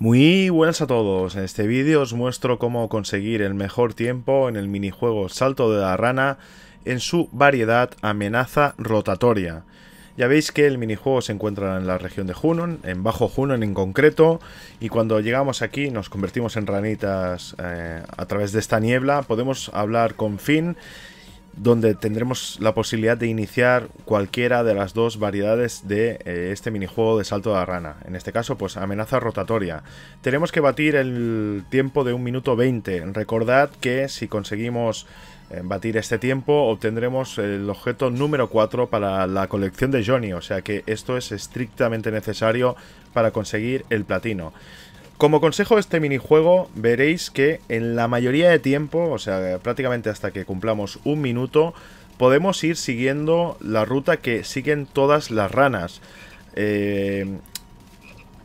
Muy buenas a todos, en este vídeo os muestro cómo conseguir el mejor tiempo en el minijuego Salto de la Rana en su variedad Amenaza Rotatoria. Ya veis que el minijuego se encuentra en la región de Hunon, en Bajo Hunon en concreto, y cuando llegamos aquí nos convertimos en ranitas eh, a través de esta niebla, podemos hablar con Finn donde tendremos la posibilidad de iniciar cualquiera de las dos variedades de eh, este minijuego de salto de la rana. En este caso, pues amenaza rotatoria. Tenemos que batir el tiempo de 1 minuto 20. Recordad que si conseguimos eh, batir este tiempo, obtendremos el objeto número 4 para la colección de Johnny. O sea que esto es estrictamente necesario para conseguir el platino. Como consejo de este minijuego, veréis que en la mayoría de tiempo, o sea, prácticamente hasta que cumplamos un minuto, podemos ir siguiendo la ruta que siguen todas las ranas. Eh,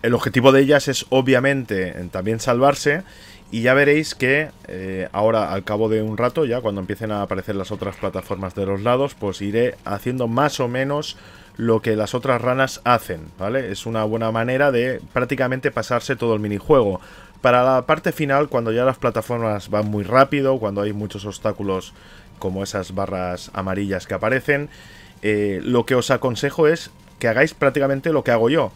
el objetivo de ellas es obviamente también salvarse y ya veréis que eh, ahora al cabo de un rato, ya cuando empiecen a aparecer las otras plataformas de los lados, pues iré haciendo más o menos lo que las otras ranas hacen, ¿vale? Es una buena manera de prácticamente pasarse todo el minijuego. Para la parte final, cuando ya las plataformas van muy rápido, cuando hay muchos obstáculos como esas barras amarillas que aparecen, eh, lo que os aconsejo es que hagáis prácticamente lo que hago yo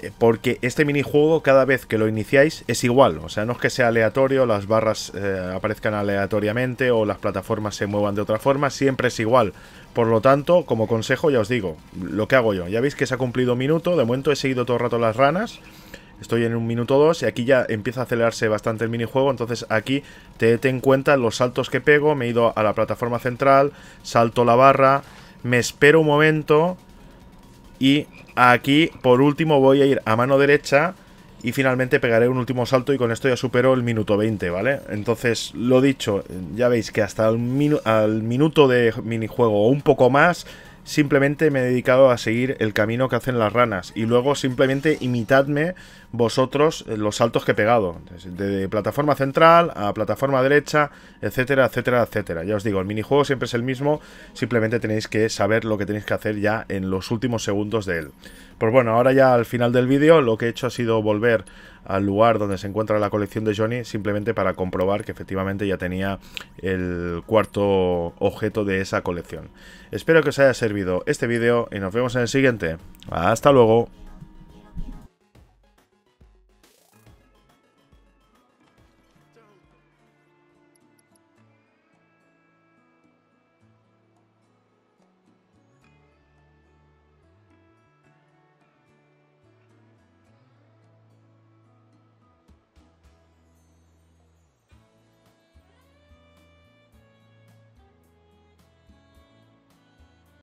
eh, porque este minijuego cada vez que lo iniciáis es igual, o sea, no es que sea aleatorio, las barras eh, aparezcan aleatoriamente o las plataformas se muevan de otra forma, siempre es igual. Por lo tanto, como consejo ya os digo, lo que hago yo, ya veis que se ha cumplido un minuto, de momento he seguido todo el rato las ranas, estoy en un minuto dos y aquí ya empieza a acelerarse bastante el minijuego, entonces aquí te ten en cuenta los saltos que pego, me he ido a la plataforma central, salto la barra, me espero un momento y aquí, por último, voy a ir a mano derecha y finalmente pegaré un último salto y con esto ya supero el minuto 20, ¿vale? Entonces, lo dicho, ya veis que hasta el al minuto de minijuego o un poco más simplemente me he dedicado a seguir el camino que hacen las ranas y luego simplemente imitadme vosotros eh, los saltos que he pegado, de plataforma central a plataforma derecha, etcétera, etcétera, etcétera. Ya os digo, el minijuego siempre es el mismo, simplemente tenéis que saber lo que tenéis que hacer ya en los últimos segundos de él. Pues bueno, ahora ya al final del vídeo lo que he hecho ha sido volver al lugar donde se encuentra la colección de Johnny simplemente para comprobar que efectivamente ya tenía el cuarto objeto de esa colección. Espero que os haya servido este vídeo y nos vemos en el siguiente. Hasta luego.